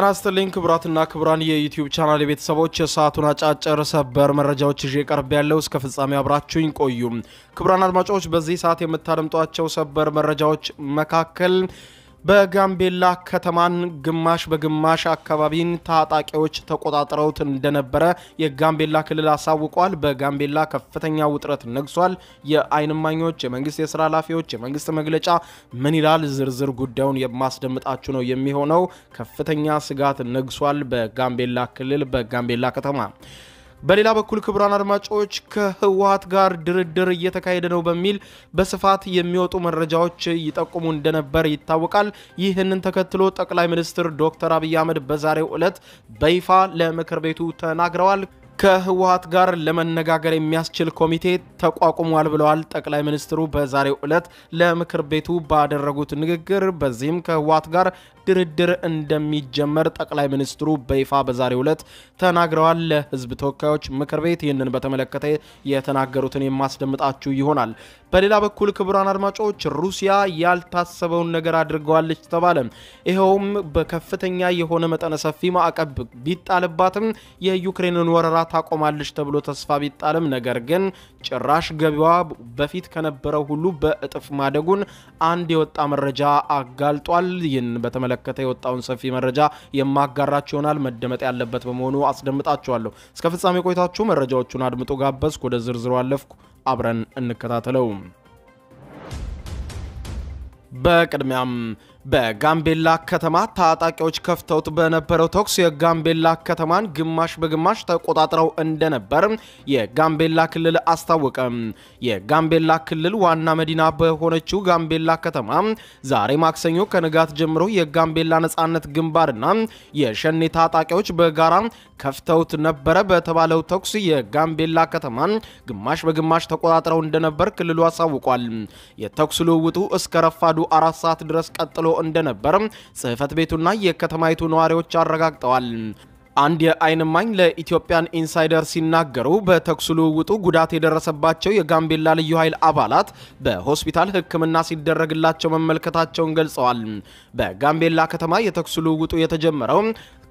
ጤና ይስጥልኝ ክቡራትና ክቡራን የዩቲዩብ ቻናል ቤተሰቦች የሰዓቱን አጫጭር ሰበር መረጃዎች ይዤ ቀርብ ያለው እስከ ፍጻሜ አብራችሁኝ ቆዩ። ክቡራን አድማጮች በዚህ ሰዓት የምታደምጧቸው ሰበር መረጃዎች መካከል በጋምቤላ ከተማን ግማሽ በግማሽ አካባቢን ታጣቂዎች ተቆጣጥረውት እንደነበረ የጋምቤላ ክልል አሳውቋል። በጋምቤላ ከፍተኛ ውጥረት ነግሷል። የአይንማኞች የመንግስት የስራ ኃላፊዎች የመንግስት መግለጫ ምን ይላል? ዝርዝር ጉዳዩን የማስደምጣችሁ ነው የሚሆነው። ከፍተኛ ስጋት ነግሷል በጋምቤላ ክልል በጋምቤላ ከተማ በሌላ በኩል ክቡራን አድማጮች ከህወሀት ጋር ድርድር እየተካሄደ ነው በሚል በስፋት የሚወጡ መረጃዎች ይጠቁሙ እንደነበር ይታወቃል። ይህንን ተከትሎ ጠቅላይ ሚኒስትር ዶክተር አብይ አህመድ በዛሬው ዕለት በይፋ ለምክር ቤቱ ተናግረዋል። ከህወሀት ጋር ለመነጋገር የሚያስችል ኮሚቴ ተቋቁሟል ብለዋል ጠቅላይ ሚኒስትሩ በዛሬው ዕለት ለምክር ቤቱ ባደረጉት ንግግር። በዚህም ከህወሀት ጋር ድርድር እንደሚጀመር ጠቅላይ ሚኒስትሩ በይፋ በዛሬው ዕለት ተናግረዋል። ለህዝብ ተወካዮች ምክር ቤት ይህንን በተመለከተ የተናገሩትን የማስደምጣችሁ ይሆናል። በሌላ በኩል ክቡራን አድማጮች ሩሲያ ያልታሰበውን ነገር አድርገዋለች ተባለ። ይኸውም በከፍተኛ የሆነ መጠነ ሰፊ ማዕቀብ ቢጣልባትም የዩክሬንን ወረራ ታቆማለች ተብሎ ተስፋ ቢጣልም ነገር ግን ጭራሽ ገቢዋ በፊት ከነበረው ሁሉ በእጥፍ ማደጉን አንድ የወጣ መረጃ አጋልጧል። ይህን በተመለከተ በተመለከተ የወጣውን ሰፊ መረጃ የማጋራችሁ ይሆናል። መደመጥ ያለበት በመሆኑ አስደምጣችኋለሁ። እስከ ፍጻሜ ቆይታችሁ መረጃዎቹን አድምጦ ጋበዝኩ። ወደ ዝርዝሩ አለፍኩ። አብረን እንከታተለው። በቅድሚያም በጋምቤላ ከተማ ታጣቂዎች ከፍተውት በነበረው ተኩስ የጋምቤላ ከተማን ግማሽ በግማሽ ተቆጣጥረው እንደነበር የጋምቤላ ክልል አስታወቀ። የጋምቤላ ክልል ዋና መዲና በሆነችው ጋምቤላ ከተማ ዛሬ ማክሰኞ ከንጋት ጀምሮ የጋምቤላ ነጻነት ግንባርና የሸኔ ታጣቂዎች በጋራ ከፍተውት ነበረ በተባለው ተኩስ የጋምቤላ ከተማን ግማሽ በግማሽ ተቆጣጥረው እንደነበር ክልሉ አሳውቋል። የተኩስ ልውውጡ እስከ ረፋዱ አራት ሰዓት ድረስ ቀጥሎ እንደነበርም ጽህፈት ቤቱና የከተማይቱ ነዋሪዎች አረጋግጠዋል። አንድ የአይን ማኝ ለኢትዮጵያን ኢንሳይደር ሲናገሩ በተኩስ ልውውጡ ጉዳት የደረሰባቸው የጋምቤላ ልዩ ኃይል አባላት በሆስፒታል ሕክምና ሲደረግላቸው መመልከታቸውን ገልጸዋል። በጋምቤላ ከተማ የተኩስ ልውውጡ የተጀመረው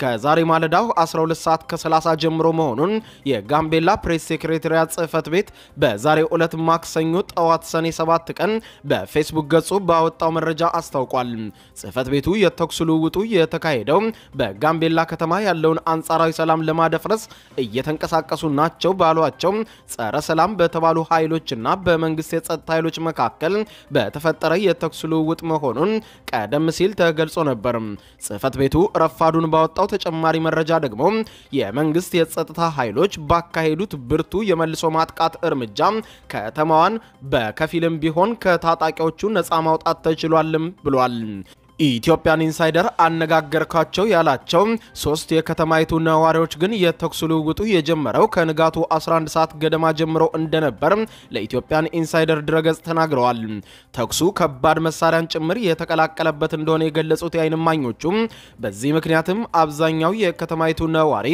ከዛሬ ማለዳው 12 ሰዓት ከ30 ጀምሮ መሆኑን የጋምቤላ ፕሬስ ሴክሬታሪያት ጽህፈት ቤት በዛሬው ዕለት ማክሰኞ ጠዋት ሰኔ 7 ቀን በፌስቡክ ገጹ ባወጣው መረጃ አስታውቋል። ጽህፈት ቤቱ የተኩስ ልውውጡ የተካሄደው በጋምቤላ ከተማ ያለውን አንጻራዊ ሰላም ለማደፍረስ እየተንቀሳቀሱ ናቸው ባሏቸው ጸረ ሰላም በተባሉ ኃይሎችና በመንግስት የጸጥታ ኃይሎች መካከል በተፈጠረ የተኩስ ልውውጥ መሆኑን ቀደም ሲል ተገልጾ ነበር። ጽህፈት ቤቱ ረፋዱን ባወጣው ተጨማሪ መረጃ ደግሞ የመንግስት የጸጥታ ኃይሎች ባካሄዱት ብርቱ የመልሶ ማጥቃት እርምጃ ከተማዋን በከፊልም ቢሆን ከታጣቂዎቹ ነፃ ማውጣት ተችሏልም ብሏል። ኢትዮጵያን ኢንሳይደር አነጋገርካቸው ያላቸው ሶስት የከተማይቱ ነዋሪዎች ግን የተኩስ ልውውጡ የጀመረው ከንጋቱ 11 ሰዓት ገደማ ጀምሮ እንደነበር ለኢትዮጵያን ኢንሳይደር ድረገጽ ተናግረዋል። ተኩሱ ከባድ መሳሪያን ጭምር የተቀላቀለበት እንደሆነ የገለጹት የአይን እማኞቹ በዚህ ምክንያትም አብዛኛው የከተማይቱ ነዋሪ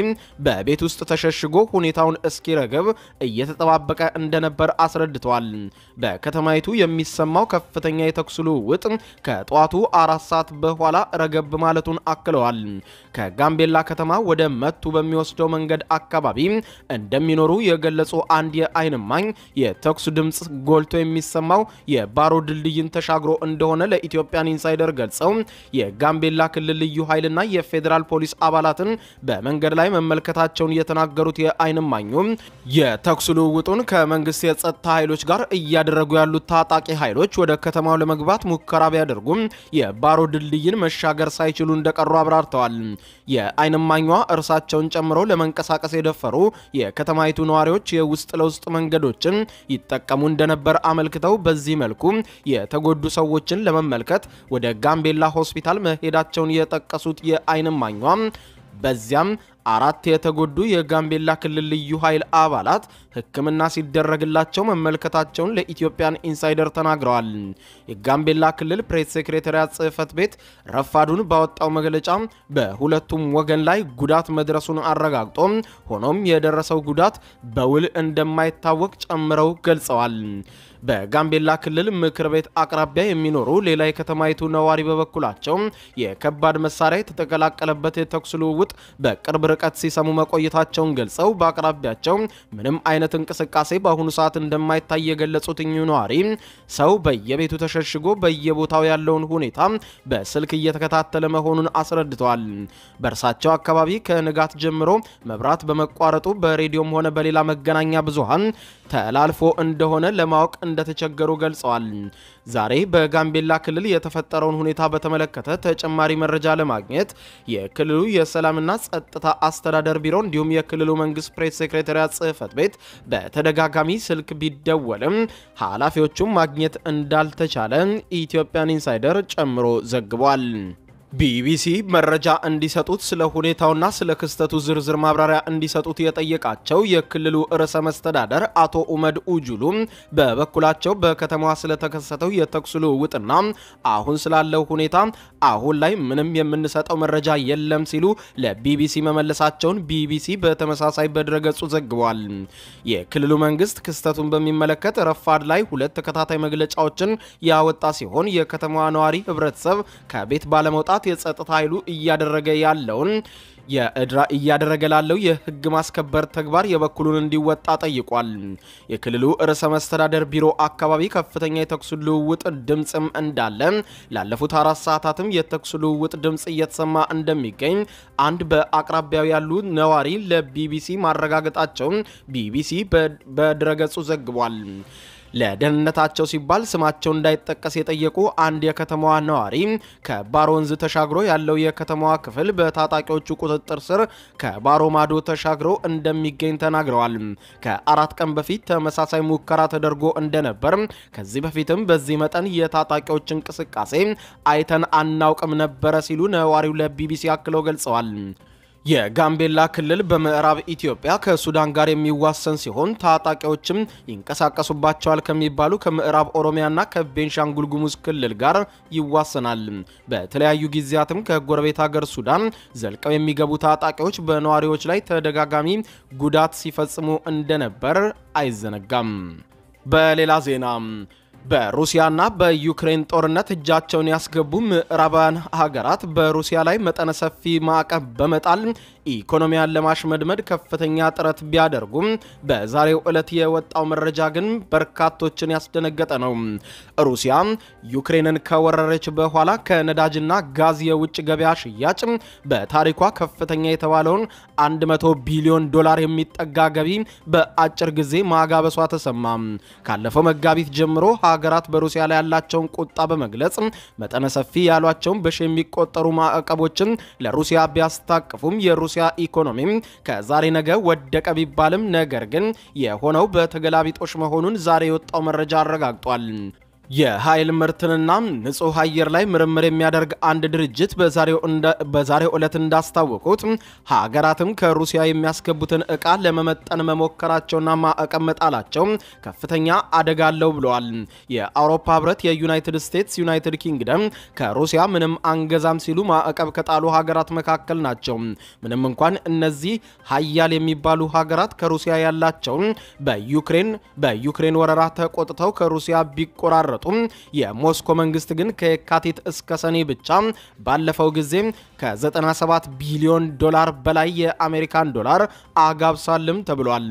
በቤት ውስጥ ተሸሽጎ ሁኔታውን እስኪረግብ እየተጠባበቀ እንደነበር አስረድተዋል። በከተማይቱ የሚሰማው ከፍተኛ የተኩስ ልውውጥ ከጠዋቱ አራት ሰዓት በኋላ ረገብ ማለቱን አክለዋል። ከጋምቤላ ከተማ ወደ መቱ በሚወስደው መንገድ አካባቢ እንደሚኖሩ የገለጹ አንድ የአይን እማኝ የተኩስ ድምፅ ጎልቶ የሚሰማው የባሮ ድልድይን ተሻግሮ እንደሆነ ለኢትዮጵያን ኢንሳይደር ገልጸው የጋምቤላ ክልል ልዩ ኃይልና የፌዴራል ፖሊስ አባላትን በመንገድ ላይ መመልከታቸውን የተናገሩት የአይን እማኙ የተኩስ ልውውጡን ከመንግስት የጸጥታ ኃይሎች ጋር እያደረጉ ያሉት ታጣቂ ኃይሎች ወደ ከተማው ለመግባት ሙከራ ቢያደርጉም የባሮ የአምባሮ ድልድይን መሻገር ሳይችሉ እንደቀሩ አብራርተዋል። የአይን እርሳቸውን ጨምሮ ለመንቀሳቀስ የደፈሩ የከተማይቱ ነዋሪዎች የውስጥ ለውስጥ መንገዶችን ይጠቀሙ እንደነበር አመልክተው በዚህ መልኩ የተጎዱ ሰዎችን ለመመልከት ወደ ጋምቤላ ሆስፒታል መሄዳቸውን የጠቀሱት የአይን በዚያም አራት የተጎዱ የጋምቤላ ክልል ልዩ ኃይል አባላት ሕክምና ሲደረግላቸው መመልከታቸውን ለኢትዮጵያን ኢንሳይደር ተናግረዋል። የጋምቤላ ክልል ፕሬስ ሴክሬታሪያት ጽህፈት ቤት ረፋዱን ባወጣው መግለጫ በሁለቱም ወገን ላይ ጉዳት መድረሱን አረጋግጦ ሆኖም የደረሰው ጉዳት በውል እንደማይታወቅ ጨምረው ገልጸዋል። በጋምቤላ ክልል ምክር ቤት አቅራቢያ የሚኖሩ ሌላ የከተማይቱ ነዋሪ በበኩላቸው የከባድ መሳሪያ የተቀላቀለበት የተኩስ ልውውጥ በቅርብ ርቀት ሲሰሙ መቆየታቸውን ገልጸው በአቅራቢያቸው ምንም አይነት እንቅስቃሴ በአሁኑ ሰዓት እንደማይታይ የገለጹት እኚሁ ነዋሪ ሰው በየቤቱ ተሸሽጎ በየቦታው ያለውን ሁኔታ በስልክ እየተከታተለ መሆኑን አስረድተዋል። በእርሳቸው አካባቢ ከንጋት ጀምሮ መብራት በመቋረጡ በሬዲዮም ሆነ በሌላ መገናኛ ብዙሃን ተላልፎ እንደሆነ ለማወቅ እንደተቸገሩ ገልጸዋል። ዛሬ በጋምቤላ ክልል የተፈጠረውን ሁኔታ በተመለከተ ተጨማሪ መረጃ ለማግኘት የክልሉ የሰላምና ጸጥታ አስተዳደር ቢሮ እንዲሁም የክልሉ መንግስት ፕሬስ ሴክሬታሪያት ጽህፈት ቤት በተደጋጋሚ ስልክ ቢደወልም ኃላፊዎቹም ማግኘት እንዳልተቻለ ኢትዮጵያን ኢንሳይደር ጨምሮ ዘግቧል። ቢቢሲ መረጃ እንዲሰጡት ስለ ሁኔታውና ስለ ክስተቱ ዝርዝር ማብራሪያ እንዲሰጡት የጠየቃቸው የክልሉ ርዕሰ መስተዳደር አቶ ኡመድ ኡጁሉ በበኩላቸው በከተማዋ ስለተከሰተው የተኩስ ልውውጥና አሁን ስላለው ሁኔታ አሁን ላይ ምንም የምንሰጠው መረጃ የለም ሲሉ ለቢቢሲ መመለሳቸውን ቢቢሲ በተመሳሳይ በድረገጹ ዘግቧል። የክልሉ መንግስት ክስተቱን በሚመለከት ረፋድ ላይ ሁለት ተከታታይ መግለጫዎችን ያወጣ ሲሆን የከተማዋ ነዋሪ ህብረተሰብ ከቤት ባለመውጣት የጸጥታ ኃይሉ እያደረገ ያለውን እያደረገ ላለው የህግ ማስከበር ተግባር የበኩሉን እንዲወጣ ጠይቋል። የክልሉ ርዕሰ መስተዳደር ቢሮ አካባቢ ከፍተኛ የተኩስ ልውውጥ ድምፅም እንዳለ ላለፉት አራት ሰዓታትም የተኩስ ልውውጥ ድምፅ እየተሰማ እንደሚገኝ አንድ በአቅራቢያው ያሉ ነዋሪ ለቢቢሲ ማረጋገጣቸውን ቢቢሲ በድረገጹ ዘግቧል። ለደህንነታቸው ሲባል ስማቸው እንዳይጠቀስ የጠየቁ አንድ የከተማዋ ነዋሪ ከባሮ ወንዝ ተሻግሮ ያለው የከተማዋ ክፍል በታጣቂዎቹ ቁጥጥር ስር ከባሮ ማዶ ተሻግሮ እንደሚገኝ ተናግረዋል። ከአራት ቀን በፊት ተመሳሳይ ሙከራ ተደርጎ እንደነበር ከዚህ በፊትም በዚህ መጠን የታጣቂዎች እንቅስቃሴ አይተን አናውቅም ነበረ ሲሉ ነዋሪው ለቢቢሲ አክለው ገልጸዋል። የጋምቤላ ክልል በምዕራብ ኢትዮጵያ ከሱዳን ጋር የሚዋሰን ሲሆን ታጣቂዎችም ይንቀሳቀሱባቸዋል ከሚባሉ ከምዕራብ ኦሮሚያና ከቤንሻንጉል ጉሙዝ ክልል ጋር ይዋሰናል። በተለያዩ ጊዜያትም ከጎረቤት ሀገር ሱዳን ዘልቀው የሚገቡ ታጣቂዎች በነዋሪዎች ላይ ተደጋጋሚ ጉዳት ሲፈጽሙ እንደነበር አይዘነጋም። በሌላ ዜና በሩሲያና በዩክሬን ጦርነት እጃቸውን ያስገቡ ምዕራባውያን ሀገራት በሩሲያ ላይ መጠነ ሰፊ ማዕቀብ በመጣል ኢኮኖሚያን ለማሽመድመድ ከፍተኛ ጥረት ቢያደርጉም በዛሬው ዕለት የወጣው መረጃ ግን በርካቶችን ያስደነገጠ ነው። ሩሲያ ዩክሬንን ከወረረች በኋላ ከነዳጅና ጋዝ የውጭ ገበያ ሽያጭ በታሪኳ ከፍተኛ የተባለውን 100 ቢሊዮን ዶላር የሚጠጋ ገቢ በአጭር ጊዜ ማጋበሷ ተሰማ። ካለፈው መጋቢት ጀምሮ ሀገራት በሩሲያ ላይ ያላቸውን ቁጣ በመግለጽ መጠነ ሰፊ ያሏቸውን በሺ የሚቆጠሩ ማዕቀቦችን ለሩሲያ ቢያስታቅፉም የሩሲያ የሩሲያ ኢኮኖሚም ከዛሬ ነገ ወደቀ ቢባልም ነገር ግን የሆነው በተገላቢጦሽ መሆኑን ዛሬ የወጣው መረጃ አረጋግጧል። የኃይል ምርትንና ንጹህ አየር ላይ ምርምር የሚያደርግ አንድ ድርጅት በዛሬው ዕለት እንዳስታወቁት ሀገራትም ከሩሲያ የሚያስገቡትን ዕቃ ለመመጠን መሞከራቸውና ማዕቀብ መጣላቸው ከፍተኛ አደጋ አለው ብለዋል። የአውሮፓ ህብረት የዩናይትድ ስቴትስ፣ ዩናይትድ ኪንግደም ከሩሲያ ምንም አንገዛም ሲሉ ማዕቀብ ከጣሉ ሀገራት መካከል ናቸው። ምንም እንኳን እነዚህ ሀያል የሚባሉ ሀገራት ከሩሲያ ያላቸውን በዩክሬን በዩክሬን ወረራ ተቆጥተው ከሩሲያ ቢቆራረ ቢመረጡም የሞስኮ መንግስት ግን ከየካቲት እስከ ሰኔ ብቻ ባለፈው ጊዜ ከ97 ቢሊዮን ዶላር በላይ የአሜሪካን ዶላር አጋብሷልም ተብሏል።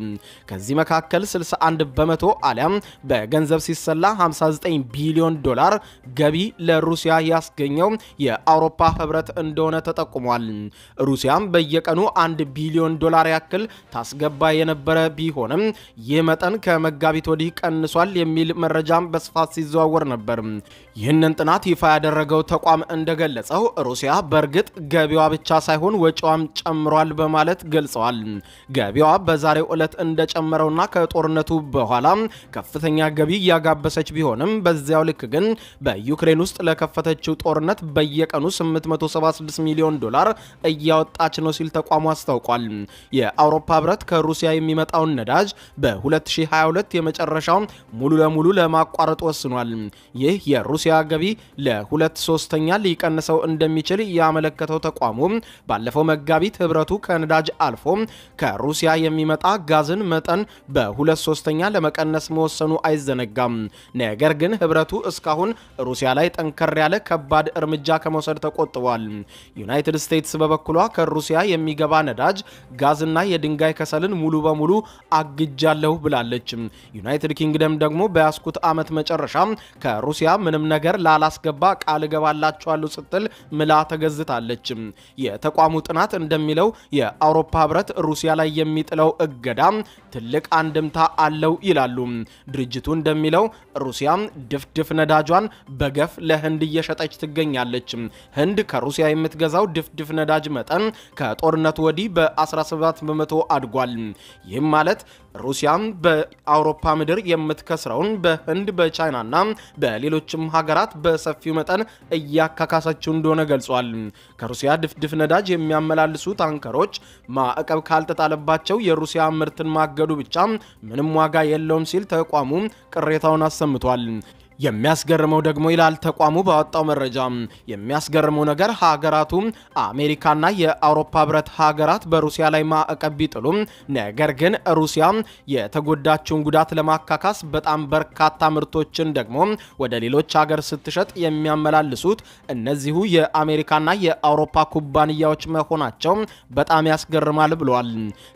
ከዚህ መካከል 61 በመቶ አሊያም በገንዘብ ሲሰላ 59 ቢሊዮን ዶላር ገቢ ለሩሲያ ያስገኘው የአውሮፓ ህብረት እንደሆነ ተጠቁሟል። ሩሲያም በየቀኑ 1 ቢሊዮን ዶላር ያክል ታስገባ የነበረ ቢሆንም ይህ መጠን ከመጋቢት ወዲህ ቀንሷል የሚል መረጃም በስፋት ሲዘ ሲዘዋወር ነበር። ይህንን ጥናት ይፋ ያደረገው ተቋም እንደገለጸው ሩሲያ በእርግጥ ገቢዋ ብቻ ሳይሆን ወጪዋም ጨምሯል በማለት ገልጸዋል። ገቢዋ በዛሬው ዕለት እንደጨመረውና ከጦርነቱ በኋላ ከፍተኛ ገቢ እያጋበሰች ቢሆንም በዚያው ልክ ግን በዩክሬን ውስጥ ለከፈተችው ጦርነት በየቀኑ 876 ሚሊዮን ዶላር እያወጣች ነው ሲል ተቋሙ አስታውቋል። የአውሮፓ ህብረት ከሩሲያ የሚመጣውን ነዳጅ በ2022 የመጨረሻው ሙሉ ለሙሉ ለማቋረጥ ወስኗል። ተጠቁሟል። ይህ የሩሲያ ገቢ ለሁለት ሶስተኛ ሊቀንሰው እንደሚችል ያመለከተው ተቋሙ ባለፈው መጋቢት ህብረቱ ከነዳጅ አልፎ ከሩሲያ የሚመጣ ጋዝን መጠን በሁለት ሶስተኛ ለመቀነስ መወሰኑ አይዘነጋም። ነገር ግን ህብረቱ እስካሁን ሩሲያ ላይ ጠንከር ያለ ከባድ እርምጃ ከመውሰድ ተቆጥቧል። ዩናይትድ ስቴትስ በበኩሏ ከሩሲያ የሚገባ ነዳጅ፣ ጋዝና የድንጋይ ከሰልን ሙሉ በሙሉ አግጃለሁ ብላለች። ዩናይትድ ኪንግደም ደግሞ በያስኩት ዓመት መጨረሻ ከሩሲያ ምንም ነገር ላላስገባ ቃል እገባላችኋለሁ ስትል ምላ ተገዝታለች። የተቋሙ ጥናት እንደሚለው የአውሮፓ ህብረት ሩሲያ ላይ የሚጥለው እገዳ ትልቅ አንድምታ አለው ይላሉ። ድርጅቱ እንደሚለው ሩሲያ ድፍድፍ ነዳጇን በገፍ ለህንድ እየሸጠች ትገኛለች። ህንድ ከሩሲያ የምትገዛው ድፍድፍ ነዳጅ መጠን ከጦርነቱ ወዲህ በ17 በመቶ አድጓል። ይህም ማለት ሩሲያ በአውሮፓ ምድር የምትከስረውን በህንድ በቻይናና በሌሎችም ሀገራት በሰፊው መጠን እያካካሳችው እንደሆነ ገልጿል። ከሩሲያ ድፍድፍ ነዳጅ የሚያመላልሱ ታንከሮች ማዕቀብ ካልተጣለባቸው የሩሲያ ምርትን ማገዱ ብቻ ምንም ዋጋ የለውም ሲል ተቋሙ ቅሬታውን አሰምቷል። የሚያስገርመው ደግሞ ይላል ተቋሙ ባወጣው መረጃ የሚያስገርመው ነገር ሀገራቱ አሜሪካና የአውሮፓ ህብረት ሀገራት በሩሲያ ላይ ማዕቀብ ቢጥሉም ነገር ግን ሩሲያ የተጎዳችውን ጉዳት ለማካካስ በጣም በርካታ ምርቶችን ደግሞ ወደ ሌሎች ሀገር ስትሸጥ የሚያመላልሱት እነዚሁ የአሜሪካና የአውሮፓ ኩባንያዎች መሆናቸው በጣም ያስገርማል ብለዋል።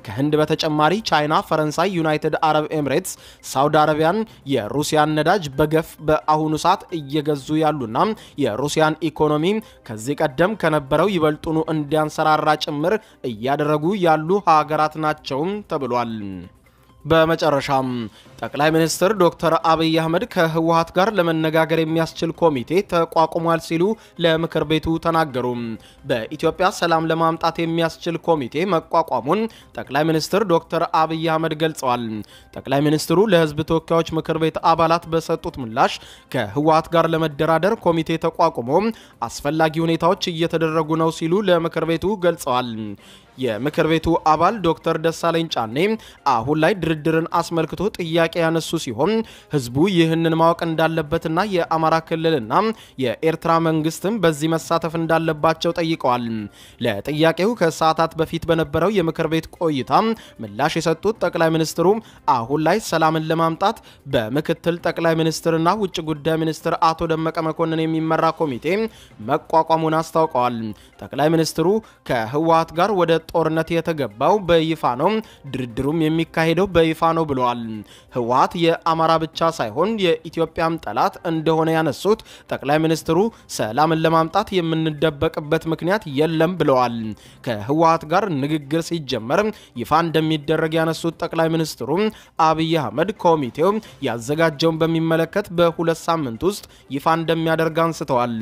ከህንድ በተጨማሪ ቻይና፣ ፈረንሳይ፣ ዩናይትድ አረብ ኤምሬትስ፣ ሳውዲ አረቢያን የሩሲያን ነዳጅ በገፍ በአሁኑ ሰዓት እየገዙ ያሉና የሩሲያን ኢኮኖሚ ከዚህ ቀደም ከነበረው ይበልጡኑ እንዲያንሰራራ ጭምር እያደረጉ ያሉ ሀገራት ናቸው ተብሏል። በመጨረሻም ጠቅላይ ሚኒስትር ዶክተር አብይ አህመድ ከህወሀት ጋር ለመነጋገር የሚያስችል ኮሚቴ ተቋቁሟል ሲሉ ለምክር ቤቱ ተናገሩ። በኢትዮጵያ ሰላም ለማምጣት የሚያስችል ኮሚቴ መቋቋሙን ጠቅላይ ሚኒስትር ዶክተር አብይ አህመድ ገልጸዋል። ጠቅላይ ሚኒስትሩ ለህዝብ ተወካዮች ምክር ቤት አባላት በሰጡት ምላሽ ከህወሀት ጋር ለመደራደር ኮሚቴ ተቋቁሞ አስፈላጊ ሁኔታዎች እየተደረጉ ነው ሲሉ ለምክር ቤቱ ገልጸዋል። የምክር ቤቱ አባል ዶክተር ደሳለኝ ጫኔ አሁን ላይ ድርድርን አስመልክቶ ጥያቄ ጥያቄ ያነሱ ሲሆን ህዝቡ ይህንን ማወቅ እንዳለበትና የአማራ ክልልና የኤርትራ መንግስትም በዚህ መሳተፍ እንዳለባቸው ጠይቀዋል። ለጥያቄው ከሰዓታት በፊት በነበረው የምክር ቤት ቆይታ ምላሽ የሰጡት ጠቅላይ ሚኒስትሩ አሁን ላይ ሰላምን ለማምጣት በምክትል ጠቅላይ ሚኒስትርና ውጭ ጉዳይ ሚኒስትር አቶ ደመቀ መኮንን የሚመራ ኮሚቴ መቋቋሙን አስታውቀዋል። ጠቅላይ ሚኒስትሩ ከህወሀት ጋር ወደ ጦርነት የተገባው በይፋ ነው፣ ድርድሩም የሚካሄደው በይፋ ነው ብለዋል። ህወሓት የአማራ ብቻ ሳይሆን የኢትዮጵያም ጠላት እንደሆነ ያነሱት ጠቅላይ ሚኒስትሩ ሰላምን ለማምጣት የምንደበቅበት ምክንያት የለም ብለዋል። ከህወሓት ጋር ንግግር ሲጀመር ይፋ እንደሚደረግ ያነሱት ጠቅላይ ሚኒስትሩ አብይ አህመድ ኮሚቴው ያዘጋጀውን በሚመለከት በሁለት ሳምንት ውስጥ ይፋ እንደሚያደርግ አንስተዋል።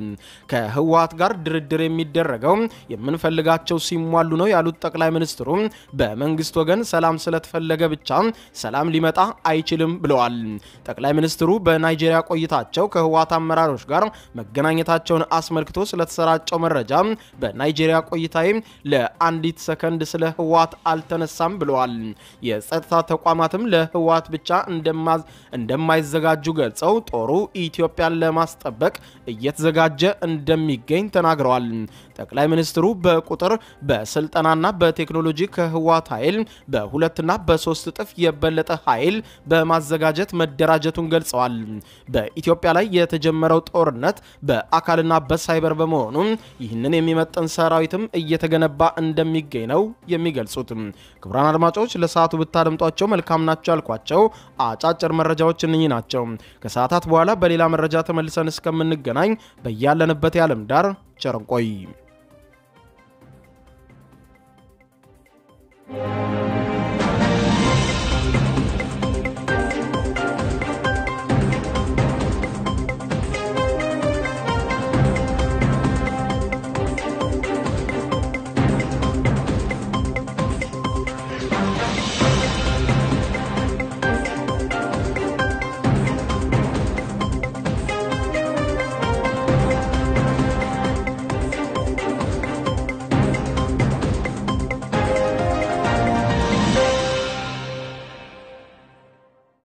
ከህወሓት ጋር ድርድር የሚደረገው የምንፈልጋቸው ሲሟሉ ነው ያሉት ጠቅላይ ሚኒስትሩ በመንግስት ወገን ሰላም ስለተፈለገ ብቻ ሰላም ሊመጣ አይ አይችልም ብለዋል። ጠቅላይ ሚኒስትሩ በናይጄሪያ ቆይታቸው ከህወሓት አመራሮች ጋር መገናኘታቸውን አስመልክቶ ስለተሰራጨው መረጃ በናይጄሪያ ቆይታዬ ለአንዲት ሰከንድ ስለ ህወሓት አልተነሳም ብለዋል። የጸጥታ ተቋማትም ለህወሓት ብቻ እንደማይዘጋጁ ገልጸው ጦሩ ኢትዮጵያን ለማስጠበቅ እየተዘጋጀ እንደሚገኝ ተናግረዋል። ጠቅላይ ሚኒስትሩ በቁጥር በስልጠናና በቴክኖሎጂ ከህወሓት ኃይል በሁለትና በሶስት እጥፍ የበለጠ ኃይል በ በማዘጋጀት መደራጀቱን ገልጸዋል። በኢትዮጵያ ላይ የተጀመረው ጦርነት በአካልና በሳይበር በመሆኑ ይህንን የሚመጥን ሰራዊትም እየተገነባ እንደሚገኝ ነው የሚገልጹት። ክቡራን አድማጮች ለሰዓቱ ብታደምጧቸው መልካም ናቸው ያልኳቸው አጫጭር መረጃዎች እነኚህ ናቸው። ከሰዓታት በኋላ በሌላ መረጃ ተመልሰን እስከምንገናኝ በያለንበት የዓለም ዳር ቸር እንቆይ።